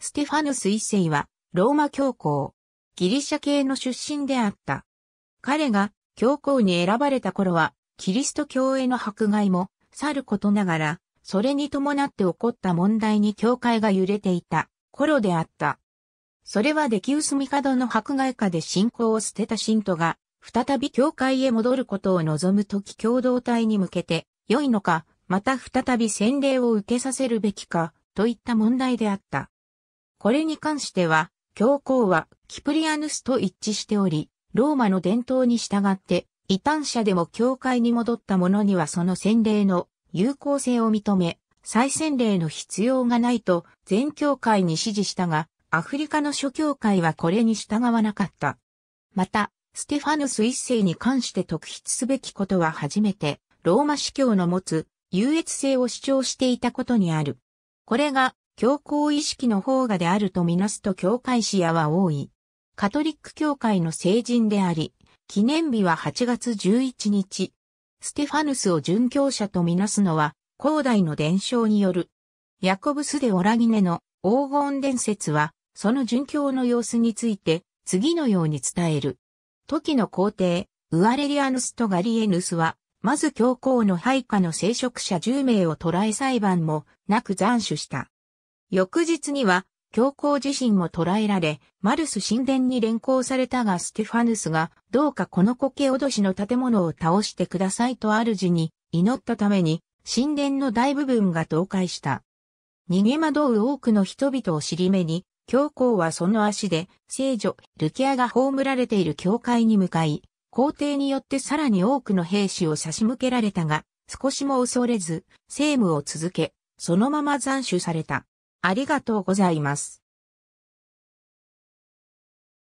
ステファヌス一世は、ローマ教皇、ギリシャ系の出身であった。彼が教皇に選ばれた頃は、キリスト教への迫害も、去ることながら、それに伴って起こった問題に教会が揺れていた頃であった。それはデキウスミカドの迫害下で信仰を捨てた信徒が、再び教会へ戻ることを望むとき共同体に向けて、良いのか、また再び洗礼を受けさせるべきか、といった問題であった。これに関しては、教皇はキプリアヌスと一致しており、ローマの伝統に従って、異端者でも教会に戻った者にはその洗礼の有効性を認め、再洗礼の必要がないと全教会に指示したが、アフリカの諸教会はこれに従わなかった。また、ステファヌス一世に関して特筆すべきことは初めて、ローマ司教の持つ優越性を主張していたことにある。これが教皇意識の方がであるとみなすと教会視野は多い。カトリック教会の聖人であり、記念日は8月11日。ステファヌスを殉教者とみなすのは、広大の伝承による。ヤコブス・でオラギネの黄金伝説は、その殉教の様子について、次のように伝える。時の皇帝、ウアレリアヌスとガリエヌスは、まず教皇の配下の聖職者10名を捕らえ裁判もなく斬首した。翌日には、教皇自身も捕らえられ、マルス神殿に連行されたがステファヌスが、どうかこの苔脅しの建物を倒してくださいと主に祈ったために、神殿の大部分が倒壊した。逃げ惑う多くの人々を尻目に、教皇はその足で、聖女、ルキアが葬られている教会に向かい、皇帝によってさらに多くの兵士を差し向けられたが、少しも恐れず、政務を続け、そのまま斬首された。ありがとうございます。